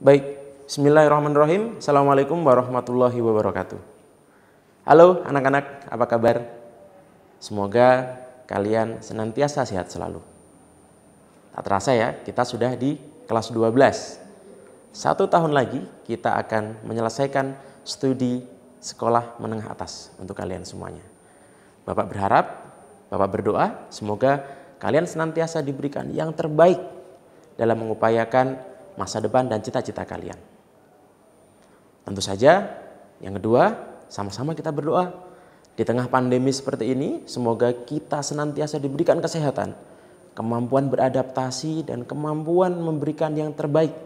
Baik, Bismillahirrahmanirrahim. Assalamualaikum warahmatullahi wabarakatuh. Halo anak-anak, apa kabar? Semoga kalian senantiasa sehat selalu. Tak terasa ya, kita sudah di kelas 12. Satu tahun lagi kita akan menyelesaikan studi sekolah menengah atas untuk kalian semuanya. Bapak berharap, Bapak berdoa, semoga kalian senantiasa diberikan yang terbaik dalam mengupayakan masa depan dan cita-cita kalian. Tentu saja, yang kedua, sama-sama kita berdoa. Di tengah pandemi seperti ini, semoga kita senantiasa diberikan kesehatan, kemampuan beradaptasi, dan kemampuan memberikan yang terbaik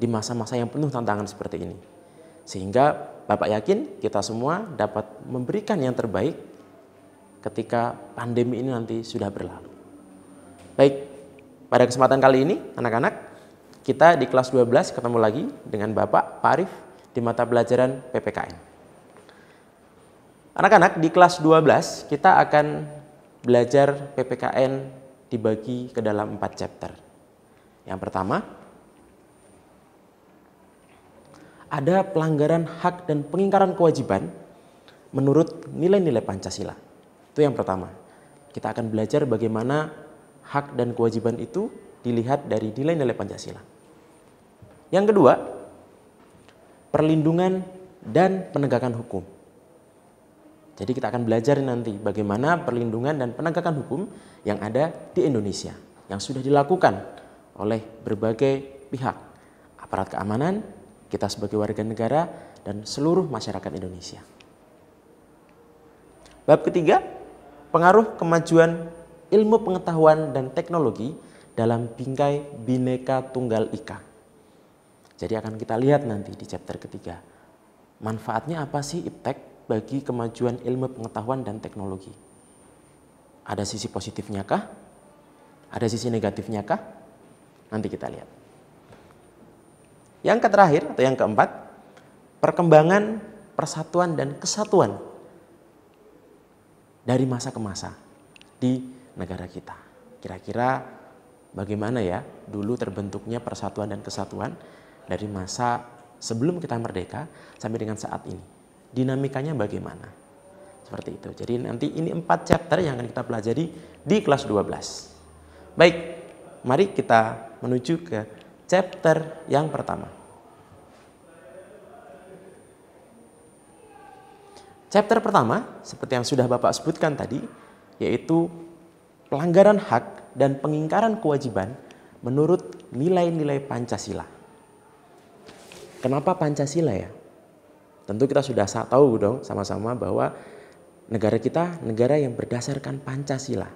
di masa-masa yang penuh tantangan seperti ini. Sehingga Bapak yakin kita semua dapat memberikan yang terbaik ketika pandemi ini nanti sudah berlalu. Baik, pada kesempatan kali ini anak-anak kita di kelas 12 ketemu lagi dengan Bapak Pak Arif di mata pelajaran PPKN. Anak-anak di kelas 12 kita akan belajar PPKN dibagi ke dalam 4 chapter. Yang pertama, ada pelanggaran hak dan pengingkaran kewajiban menurut nilai-nilai Pancasila. Itu yang pertama. Kita akan belajar bagaimana hak dan kewajiban itu dilihat dari nilai-nilai Pancasila. Yang kedua, perlindungan dan penegakan hukum. Jadi kita akan belajar nanti bagaimana perlindungan dan penegakan hukum yang ada di Indonesia yang sudah dilakukan oleh berbagai pihak, aparat keamanan, kita sebagai warga negara dan seluruh masyarakat Indonesia. Bab ketiga, pengaruh kemajuan ilmu pengetahuan dan teknologi dalam bingkai bineka Tunggal Ika. Jadi akan kita lihat nanti di chapter ketiga. Manfaatnya apa sih iptek bagi kemajuan ilmu pengetahuan dan teknologi? Ada sisi positifnya kah? Ada sisi negatifnya kah? Nanti kita lihat. Yang terakhir atau yang keempat, perkembangan persatuan dan kesatuan dari masa ke masa di negara kita. Kira-kira bagaimana ya dulu terbentuknya persatuan dan kesatuan dari masa sebelum kita merdeka sampai dengan saat ini. Dinamikanya bagaimana? Seperti itu. Jadi nanti ini empat chapter yang akan kita pelajari di kelas 12. Baik, mari kita menuju ke chapter yang pertama. Chapter pertama, seperti yang sudah Bapak sebutkan tadi, yaitu pelanggaran hak dan pengingkaran kewajiban menurut nilai-nilai Pancasila. Kenapa Pancasila ya? Tentu kita sudah tahu dong sama-sama bahwa negara kita negara yang berdasarkan Pancasila.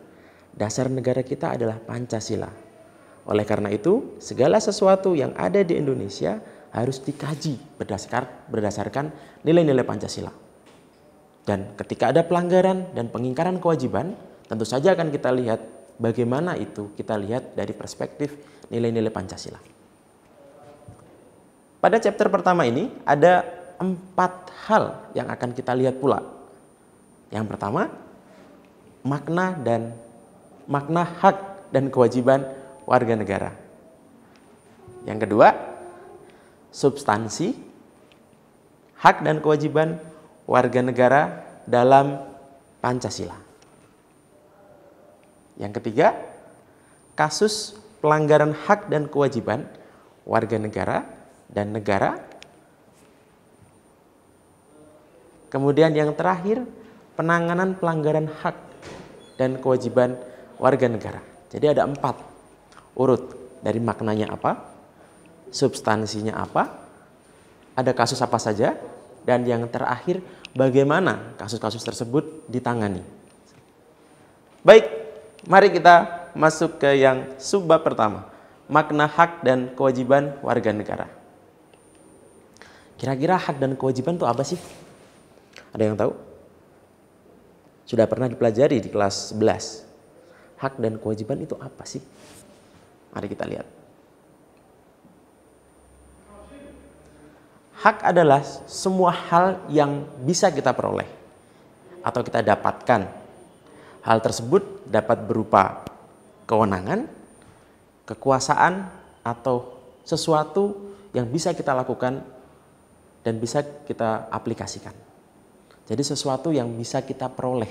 Dasar negara kita adalah Pancasila. Oleh karena itu, segala sesuatu yang ada di Indonesia harus dikaji berdasarkan berdasarkan nilai-nilai Pancasila. Dan ketika ada pelanggaran dan pengingkaran kewajiban, tentu saja akan kita lihat bagaimana itu kita lihat dari perspektif nilai-nilai Pancasila. Pada chapter pertama ini ada empat hal yang akan kita lihat pula. Yang pertama, makna dan makna hak dan kewajiban warga negara. Yang kedua, substansi hak dan kewajiban warga negara dalam Pancasila. Yang ketiga, kasus pelanggaran hak dan kewajiban warga negara dan negara. Kemudian yang terakhir, penanganan pelanggaran hak dan kewajiban warga negara. Jadi ada empat urut dari maknanya apa, substansinya apa, ada kasus apa saja, dan yang terakhir bagaimana kasus-kasus tersebut ditangani. Baik, mari kita masuk ke yang subbab pertama, makna hak dan kewajiban warga negara. Kira-kira hak dan kewajiban itu apa sih? Ada yang tahu? Sudah pernah dipelajari di kelas 11. Hak dan kewajiban itu apa sih? Mari kita lihat. Hak adalah semua hal yang bisa kita peroleh atau kita dapatkan. Hal tersebut dapat berupa kewenangan, kekuasaan, atau sesuatu yang bisa kita lakukan dan bisa kita aplikasikan. Jadi sesuatu yang bisa kita peroleh,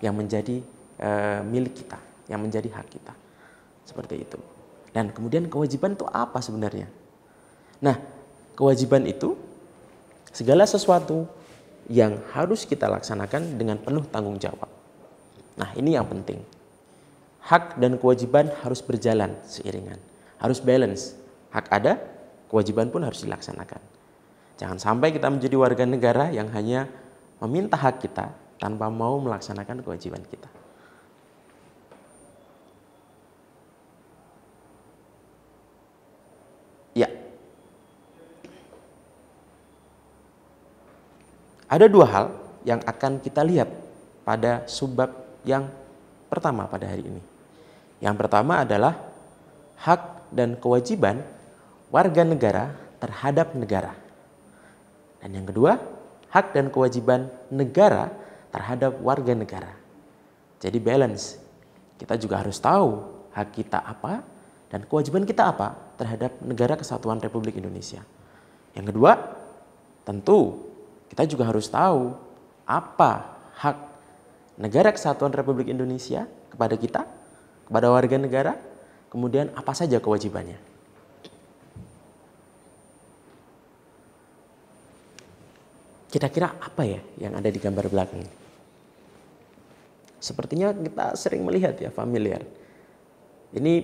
yang menjadi e, milik kita, yang menjadi hak kita. Seperti itu. Dan kemudian kewajiban itu apa sebenarnya? Nah, kewajiban itu segala sesuatu yang harus kita laksanakan dengan penuh tanggung jawab. Nah, ini yang penting. Hak dan kewajiban harus berjalan seiringan, harus balance. Hak ada, kewajiban pun harus dilaksanakan. Jangan sampai kita menjadi warga negara yang hanya meminta hak kita tanpa mau melaksanakan kewajiban kita. Ya. Ada dua hal yang akan kita lihat pada subbab yang pertama pada hari ini. Yang pertama adalah hak dan kewajiban warga negara terhadap negara. Dan yang kedua, hak dan kewajiban negara terhadap warga negara. Jadi balance. Kita juga harus tahu hak kita apa dan kewajiban kita apa terhadap negara kesatuan Republik Indonesia. Yang kedua, tentu kita juga harus tahu apa hak negara kesatuan Republik Indonesia kepada kita, kepada warga negara, kemudian apa saja kewajibannya. Kira-kira apa ya yang ada di gambar belakang? ini? Sepertinya kita sering melihat ya familiar. Ini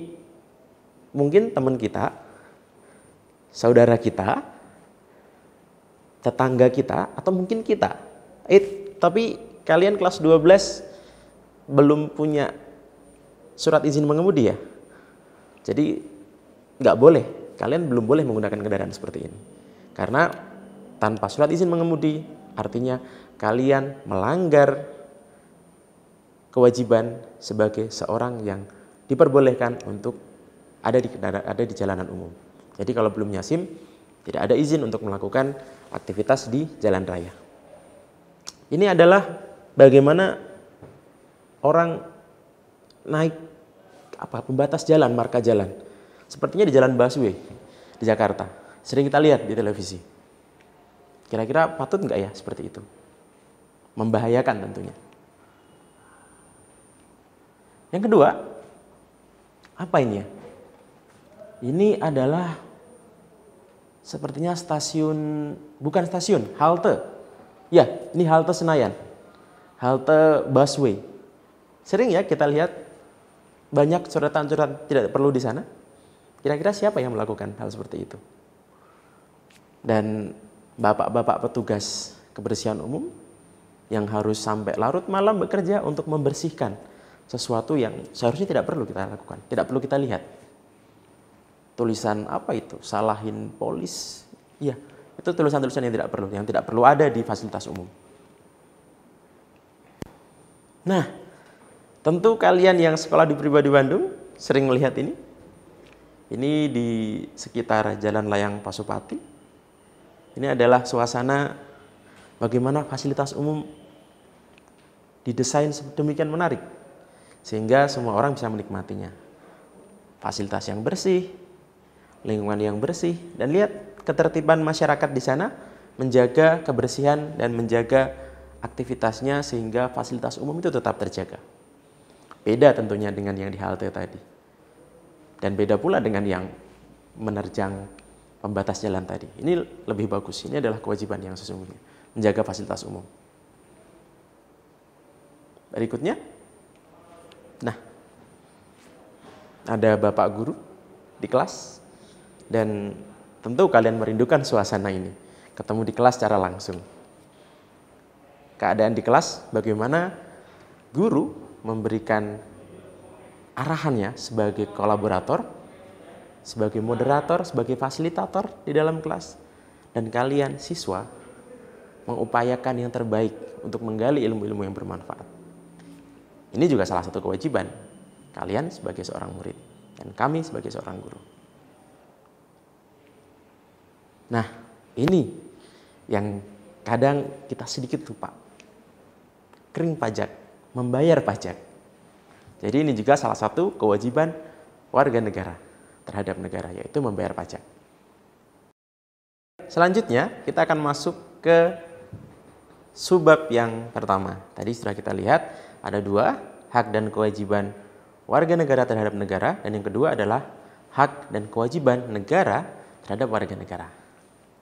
mungkin teman kita, saudara kita, tetangga kita, atau mungkin kita. Eh, tapi kalian kelas 12 belum punya surat izin mengemudi ya? Jadi nggak boleh, kalian belum boleh menggunakan kendaraan seperti ini. Karena tanpa surat izin mengemudi, artinya kalian melanggar kewajiban sebagai seorang yang diperbolehkan untuk ada di ada di jalanan umum. Jadi kalau belum nyasim, tidak ada izin untuk melakukan aktivitas di jalan raya. Ini adalah bagaimana orang naik apa pembatas jalan, marka jalan. Sepertinya di Jalan Baswe di Jakarta. Sering kita lihat di televisi. Kira-kira patut nggak ya seperti itu? Membahayakan tentunya. Yang kedua, apa ini ya? Ini adalah sepertinya stasiun, bukan stasiun, halte. Ya, ini halte Senayan. Halte busway. Sering ya kita lihat banyak coretan-coretan tidak perlu di sana. Kira-kira siapa yang melakukan hal seperti itu? Dan bapak-bapak petugas kebersihan umum yang harus sampai larut malam bekerja untuk membersihkan sesuatu yang seharusnya tidak perlu kita lakukan, tidak perlu kita lihat. Tulisan apa itu? Salahin polis. Iya, itu tulisan-tulisan yang tidak perlu, yang tidak perlu ada di fasilitas umum. Nah, tentu kalian yang sekolah di pribadi Bandung sering melihat ini. Ini di sekitar Jalan Layang Pasupati ini adalah suasana bagaimana fasilitas umum didesain sedemikian menarik sehingga semua orang bisa menikmatinya. Fasilitas yang bersih, lingkungan yang bersih dan lihat ketertiban masyarakat di sana menjaga kebersihan dan menjaga aktivitasnya sehingga fasilitas umum itu tetap terjaga. Beda tentunya dengan yang di halte tadi. Dan beda pula dengan yang menerjang pembatas jalan tadi. Ini lebih bagus. Ini adalah kewajiban yang sesungguhnya, menjaga fasilitas umum. Berikutnya. Nah, ada Bapak guru di kelas dan tentu kalian merindukan suasana ini. Ketemu di kelas secara langsung. Keadaan di kelas bagaimana guru memberikan arahannya sebagai kolaborator sebagai moderator, sebagai fasilitator di dalam kelas, dan kalian siswa mengupayakan yang terbaik untuk menggali ilmu-ilmu yang bermanfaat. Ini juga salah satu kewajiban kalian sebagai seorang murid dan kami sebagai seorang guru. Nah, ini yang kadang kita sedikit lupa. Kering pajak, membayar pajak. Jadi ini juga salah satu kewajiban warga negara terhadap negara, yaitu membayar pajak. Selanjutnya, kita akan masuk ke subbab yang pertama. Tadi sudah kita lihat ada dua, hak dan kewajiban warga negara terhadap negara, dan yang kedua adalah hak dan kewajiban negara terhadap warga negara.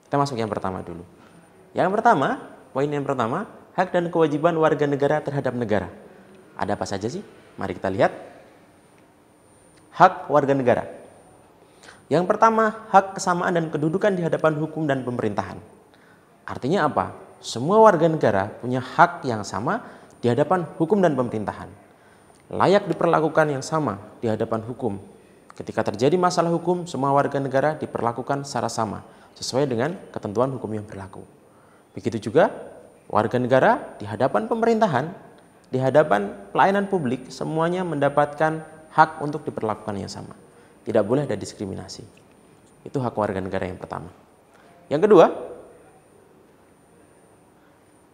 Kita masuk yang pertama dulu. Yang pertama, poin yang pertama, hak dan kewajiban warga negara terhadap negara. Ada apa saja sih? Mari kita lihat. Hak warga negara yang pertama, hak kesamaan dan kedudukan di hadapan hukum dan pemerintahan. Artinya apa? Semua warga negara punya hak yang sama di hadapan hukum dan pemerintahan. Layak diperlakukan yang sama di hadapan hukum. Ketika terjadi masalah hukum, semua warga negara diperlakukan secara sama sesuai dengan ketentuan hukum yang berlaku. Begitu juga warga negara di hadapan pemerintahan, di hadapan pelayanan publik semuanya mendapatkan hak untuk diperlakukan yang sama. Tidak boleh ada diskriminasi. Itu hak warga negara yang pertama. Yang kedua,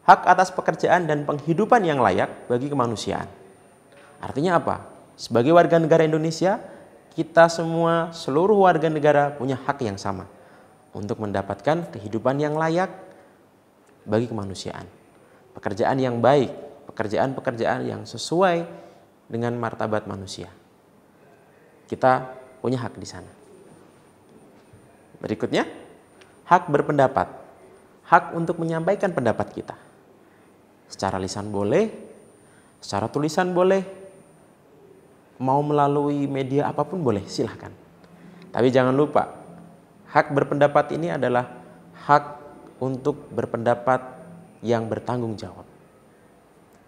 hak atas pekerjaan dan penghidupan yang layak bagi kemanusiaan. Artinya apa? Sebagai warga negara Indonesia, kita semua seluruh warga negara punya hak yang sama untuk mendapatkan kehidupan yang layak bagi kemanusiaan. Pekerjaan yang baik, pekerjaan-pekerjaan yang sesuai dengan martabat manusia. Kita punya hak di sana. Berikutnya, hak berpendapat. Hak untuk menyampaikan pendapat kita. Secara lisan boleh, secara tulisan boleh, mau melalui media apapun boleh, silahkan. Tapi jangan lupa, hak berpendapat ini adalah hak untuk berpendapat yang bertanggung jawab.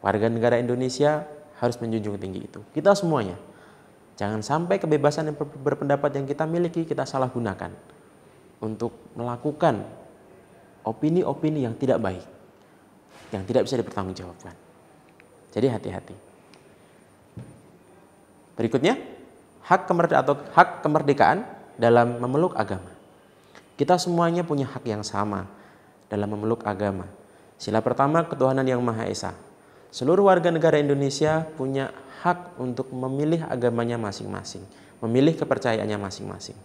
Warga negara Indonesia harus menjunjung tinggi itu. Kita semuanya, Jangan sampai kebebasan yang berpendapat yang kita miliki kita salah gunakan untuk melakukan opini-opini yang tidak baik, yang tidak bisa dipertanggungjawabkan. Jadi hati-hati. Berikutnya, hak kemerdekaan atau hak kemerdekaan dalam memeluk agama. Kita semuanya punya hak yang sama dalam memeluk agama. Sila pertama ketuhanan yang Maha Esa. Seluruh warga negara Indonesia punya hak untuk memilih agamanya masing-masing, memilih kepercayaannya masing-masing.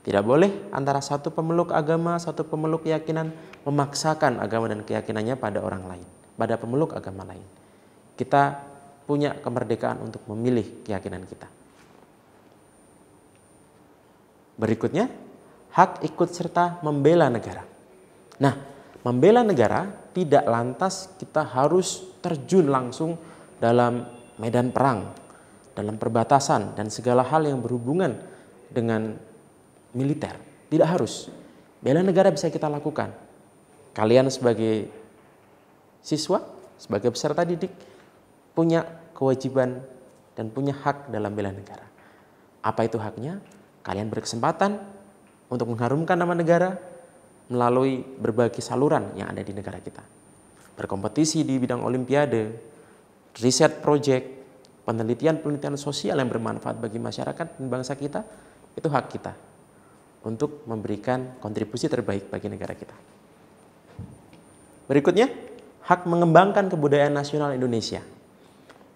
Tidak boleh antara satu pemeluk agama, satu pemeluk keyakinan memaksakan agama dan keyakinannya pada orang lain, pada pemeluk agama lain. Kita punya kemerdekaan untuk memilih keyakinan kita. Berikutnya, hak ikut serta membela negara. Nah, membela negara tidak lantas kita harus terjun langsung dalam medan perang, dalam perbatasan dan segala hal yang berhubungan dengan militer. Tidak harus. Bela negara bisa kita lakukan. Kalian sebagai siswa, sebagai peserta didik punya kewajiban dan punya hak dalam bela negara. Apa itu haknya? Kalian berkesempatan untuk mengharumkan nama negara melalui berbagai saluran yang ada di negara kita. Berkompetisi di bidang olimpiade, riset proyek penelitian-penelitian sosial yang bermanfaat bagi masyarakat dan bangsa kita, itu hak kita untuk memberikan kontribusi terbaik bagi negara kita. Berikutnya, hak mengembangkan kebudayaan nasional Indonesia.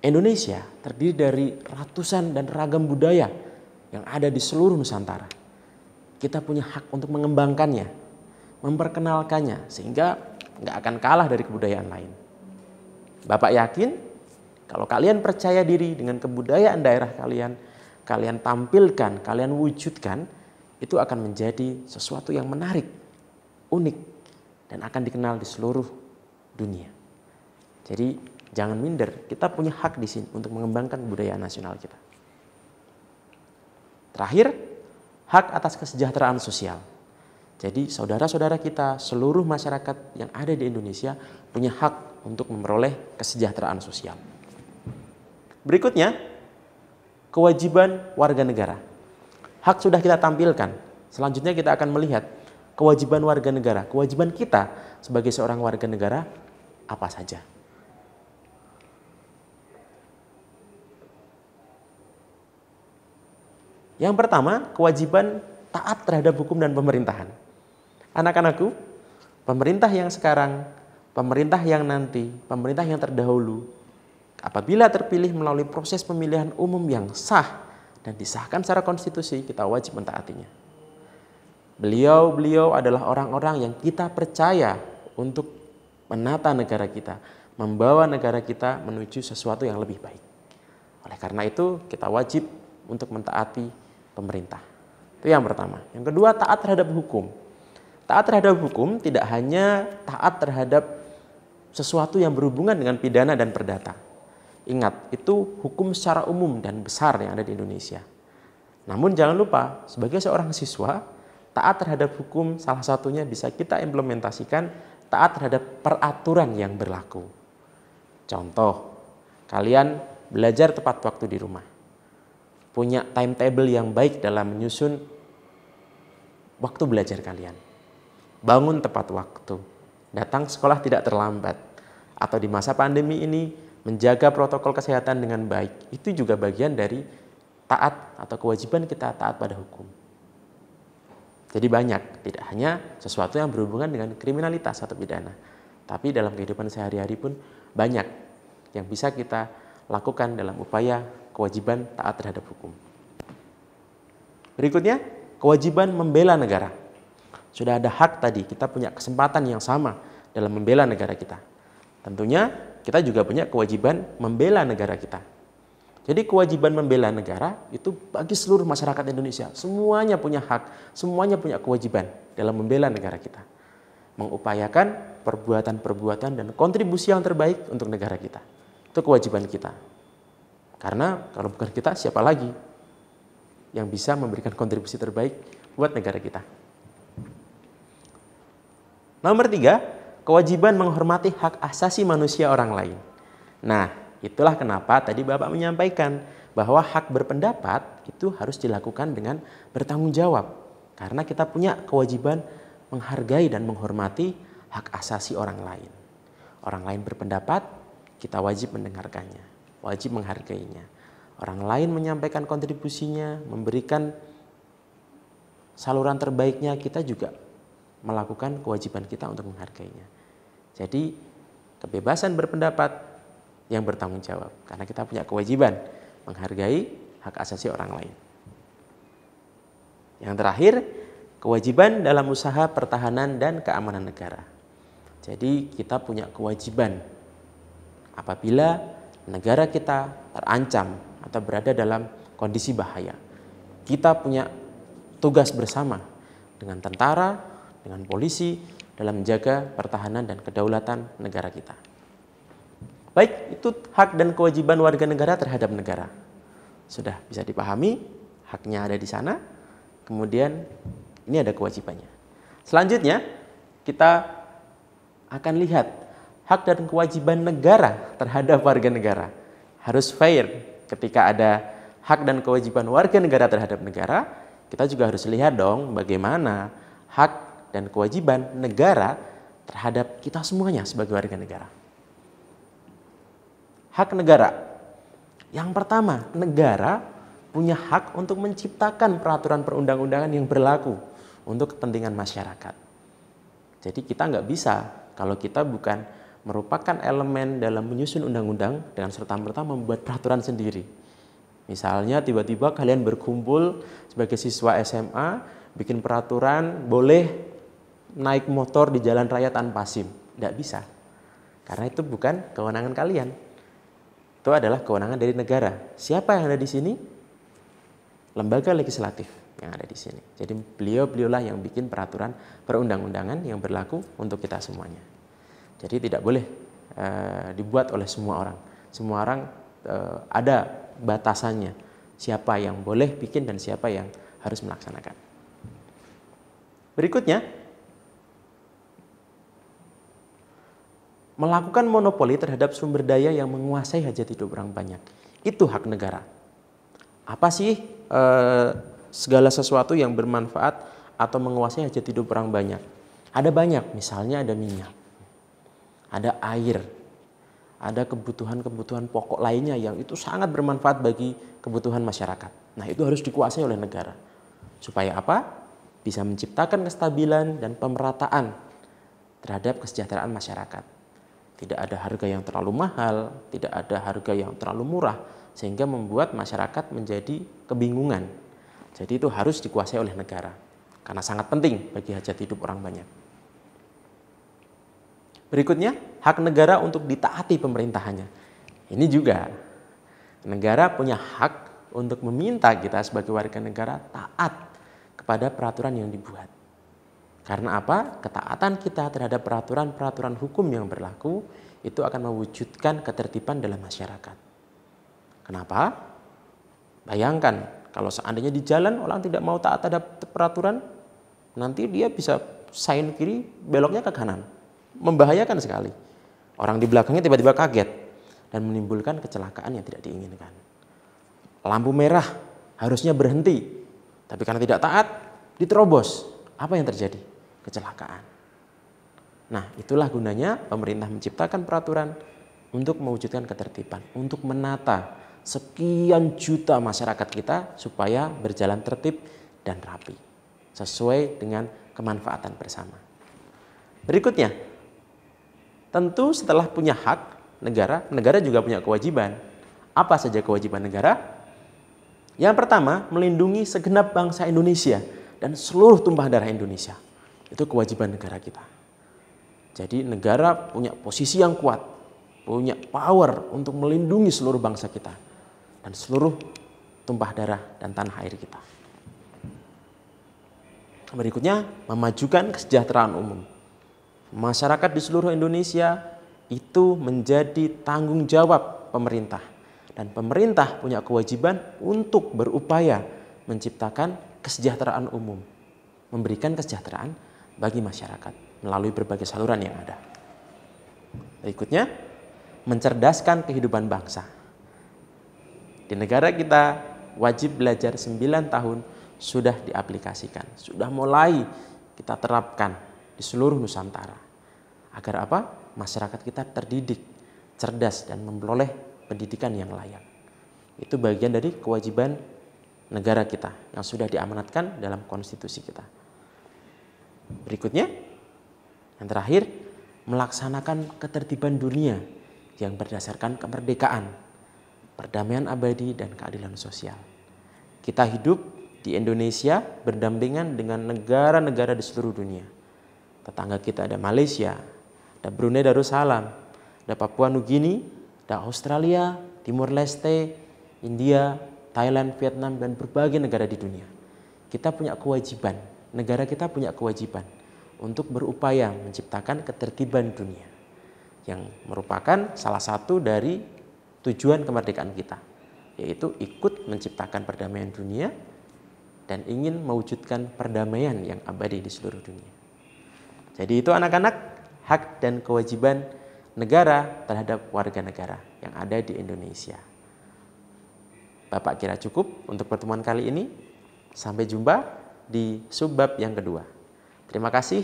Indonesia terdiri dari ratusan dan ragam budaya yang ada di seluruh Nusantara. Kita punya hak untuk mengembangkannya, memperkenalkannya, sehingga nggak akan kalah dari kebudayaan lain. Bapak yakin kalau kalian percaya diri dengan kebudayaan daerah kalian, kalian tampilkan, kalian wujudkan, itu akan menjadi sesuatu yang menarik, unik, dan akan dikenal di seluruh dunia. Jadi jangan minder, kita punya hak di sini untuk mengembangkan budaya nasional kita. Terakhir, hak atas kesejahteraan sosial. Jadi saudara-saudara kita, seluruh masyarakat yang ada di Indonesia punya hak untuk memperoleh kesejahteraan sosial. Berikutnya, kewajiban warga negara. Hak sudah kita tampilkan. Selanjutnya kita akan melihat kewajiban warga negara. Kewajiban kita sebagai seorang warga negara apa saja. Yang pertama, kewajiban taat terhadap hukum dan pemerintahan. Anak-anakku, pemerintah yang sekarang, pemerintah yang nanti, pemerintah yang terdahulu, Apabila terpilih melalui proses pemilihan umum yang sah dan disahkan secara konstitusi, kita wajib mentaatinya. Beliau-beliau adalah orang-orang yang kita percaya untuk menata negara kita, membawa negara kita menuju sesuatu yang lebih baik. Oleh karena itu, kita wajib untuk mentaati pemerintah. Itu yang pertama. Yang kedua, taat terhadap hukum. Taat terhadap hukum tidak hanya taat terhadap sesuatu yang berhubungan dengan pidana dan perdata Ingat, itu hukum secara umum dan besar yang ada di Indonesia. Namun jangan lupa, sebagai seorang siswa, taat terhadap hukum salah satunya bisa kita implementasikan taat terhadap peraturan yang berlaku. Contoh, kalian belajar tepat waktu di rumah. Punya timetable yang baik dalam menyusun waktu belajar kalian. Bangun tepat waktu. Datang sekolah tidak terlambat. Atau di masa pandemi ini, menjaga protokol kesehatan dengan baik itu juga bagian dari taat atau kewajiban kita taat pada hukum. Jadi banyak, tidak hanya sesuatu yang berhubungan dengan kriminalitas atau pidana, tapi dalam kehidupan sehari-hari pun banyak yang bisa kita lakukan dalam upaya kewajiban taat terhadap hukum. Berikutnya, kewajiban membela negara. Sudah ada hak tadi, kita punya kesempatan yang sama dalam membela negara kita. Tentunya kita juga punya kewajiban membela negara kita. Jadi kewajiban membela negara itu bagi seluruh masyarakat Indonesia. Semuanya punya hak, semuanya punya kewajiban dalam membela negara kita. Mengupayakan perbuatan-perbuatan dan kontribusi yang terbaik untuk negara kita. Itu kewajiban kita. Karena kalau bukan kita, siapa lagi yang bisa memberikan kontribusi terbaik buat negara kita? Nomor tiga, kewajiban menghormati hak asasi manusia orang lain. Nah, itulah kenapa tadi Bapak menyampaikan bahwa hak berpendapat itu harus dilakukan dengan bertanggung jawab. Karena kita punya kewajiban menghargai dan menghormati hak asasi orang lain. Orang lain berpendapat, kita wajib mendengarkannya, wajib menghargainya. Orang lain menyampaikan kontribusinya, memberikan saluran terbaiknya, kita juga melakukan kewajiban kita untuk menghargainya. Jadi kebebasan berpendapat yang bertanggung jawab karena kita punya kewajiban menghargai hak asasi orang lain. Yang terakhir, kewajiban dalam usaha pertahanan dan keamanan negara. Jadi kita punya kewajiban apabila negara kita terancam atau berada dalam kondisi bahaya. Kita punya tugas bersama dengan tentara, dengan polisi dalam menjaga pertahanan dan kedaulatan negara kita. Baik, itu hak dan kewajiban warga negara terhadap negara. Sudah bisa dipahami, haknya ada di sana. Kemudian ini ada kewajibannya. Selanjutnya, kita akan lihat hak dan kewajiban negara terhadap warga negara. Harus fair ketika ada hak dan kewajiban warga negara terhadap negara, kita juga harus lihat dong bagaimana hak dan kewajiban negara terhadap kita semuanya sebagai warga negara. Hak negara. Yang pertama, negara punya hak untuk menciptakan peraturan perundang-undangan yang berlaku untuk kepentingan masyarakat. Jadi kita nggak bisa kalau kita bukan merupakan elemen dalam menyusun undang-undang dengan serta-merta membuat peraturan sendiri. Misalnya tiba-tiba kalian berkumpul sebagai siswa SMA, bikin peraturan boleh naik motor di jalan raya tanpa SIM. Tidak bisa. Karena itu bukan kewenangan kalian. Itu adalah kewenangan dari negara. Siapa yang ada di sini? Lembaga legislatif yang ada di sini. Jadi beliau lah yang bikin peraturan perundang-undangan yang berlaku untuk kita semuanya. Jadi tidak boleh e, dibuat oleh semua orang. Semua orang e, ada batasannya. Siapa yang boleh bikin dan siapa yang harus melaksanakan. Berikutnya, melakukan monopoli terhadap sumber daya yang menguasai hajat hidup orang banyak. Itu hak negara. Apa sih eh, segala sesuatu yang bermanfaat atau menguasai hajat hidup orang banyak? Ada banyak, misalnya ada minyak, ada air, ada kebutuhan-kebutuhan pokok lainnya yang itu sangat bermanfaat bagi kebutuhan masyarakat. Nah, itu harus dikuasai oleh negara. Supaya apa? Bisa menciptakan kestabilan dan pemerataan terhadap kesejahteraan masyarakat. Tidak ada harga yang terlalu mahal, tidak ada harga yang terlalu murah, sehingga membuat masyarakat menjadi kebingungan. Jadi itu harus dikuasai oleh negara, karena sangat penting bagi hajat hidup orang banyak. Berikutnya, hak negara untuk ditaati pemerintahannya. Ini juga, negara punya hak untuk meminta kita sebagai warga negara taat kepada peraturan yang dibuat. Karena apa? Ketaatan kita terhadap peraturan-peraturan hukum yang berlaku itu akan mewujudkan ketertiban dalam masyarakat. Kenapa? Bayangkan kalau seandainya di jalan orang tidak mau taat terhadap peraturan, nanti dia bisa sain kiri, beloknya ke kanan. Membahayakan sekali. Orang di belakangnya tiba-tiba kaget dan menimbulkan kecelakaan yang tidak diinginkan. Lampu merah harusnya berhenti, tapi karena tidak taat, diterobos. Apa yang terjadi? kecelakaan. Nah, itulah gunanya pemerintah menciptakan peraturan untuk mewujudkan ketertiban, untuk menata sekian juta masyarakat kita supaya berjalan tertib dan rapi sesuai dengan kemanfaatan bersama. Berikutnya, tentu setelah punya hak negara, negara juga punya kewajiban. Apa saja kewajiban negara? Yang pertama, melindungi segenap bangsa Indonesia dan seluruh tumpah darah Indonesia itu kewajiban negara kita. Jadi negara punya posisi yang kuat, punya power untuk melindungi seluruh bangsa kita dan seluruh tumpah darah dan tanah air kita. Berikutnya, memajukan kesejahteraan umum. Masyarakat di seluruh Indonesia itu menjadi tanggung jawab pemerintah dan pemerintah punya kewajiban untuk berupaya menciptakan kesejahteraan umum, memberikan kesejahteraan bagi masyarakat melalui berbagai saluran yang ada. Berikutnya, mencerdaskan kehidupan bangsa. Di negara kita wajib belajar 9 tahun sudah diaplikasikan, sudah mulai kita terapkan di seluruh Nusantara. Agar apa? Masyarakat kita terdidik, cerdas dan memperoleh pendidikan yang layak. Itu bagian dari kewajiban negara kita yang sudah diamanatkan dalam konstitusi kita. Berikutnya, yang terakhir, melaksanakan ketertiban dunia yang berdasarkan kemerdekaan, perdamaian abadi, dan keadilan sosial. Kita hidup di Indonesia berdampingan dengan negara-negara di seluruh dunia. Tetangga kita ada Malaysia, ada Brunei Darussalam, ada Papua Nugini, ada Australia, Timur Leste, India, Thailand, Vietnam, dan berbagai negara di dunia. Kita punya kewajiban negara kita punya kewajiban untuk berupaya menciptakan ketertiban dunia yang merupakan salah satu dari tujuan kemerdekaan kita yaitu ikut menciptakan perdamaian dunia dan ingin mewujudkan perdamaian yang abadi di seluruh dunia. Jadi itu anak-anak hak dan kewajiban negara terhadap warga negara yang ada di Indonesia. Bapak kira cukup untuk pertemuan kali ini. Sampai jumpa di subbab yang kedua. Terima kasih.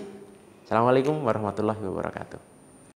Assalamualaikum warahmatullahi wabarakatuh.